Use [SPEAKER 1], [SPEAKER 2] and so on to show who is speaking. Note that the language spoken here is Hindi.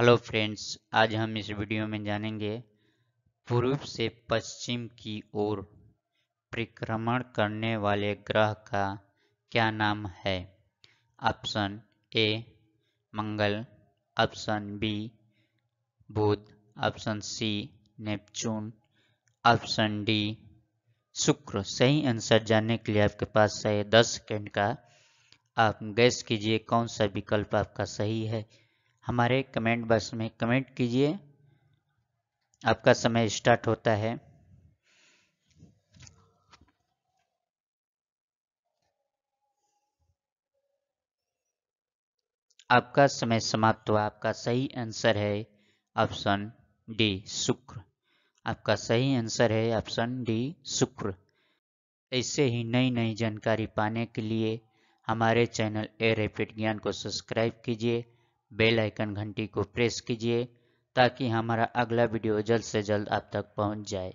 [SPEAKER 1] हेलो फ्रेंड्स आज हम इस वीडियो में जानेंगे पूर्व से पश्चिम की ओर परिक्रमण करने वाले ग्रह का क्या नाम है option A Mangal option B Budh option C Neptune option D Shukra सही आंसर जानने के लिए आपके पास है दस सेकेंड का आप गैस कीजिए कौन सा विकल्प आपका सही है हमारे कमेंट बॉक्स में कमेंट कीजिए आपका समय स्टार्ट होता है आपका समय समाप्त हुआ आपका सही आंसर है ऑप्शन डी शुक्र आपका सही आंसर है ऑप्शन डी शुक्र ऐसे ही नई नई जानकारी पाने के लिए हमारे चैनल ए रेपिड ज्ञान को सब्सक्राइब कीजिए बेल आइकन घंटी को प्रेस कीजिए ताकि हमारा अगला वीडियो जल्द से जल्द आप तक पहुंच जाए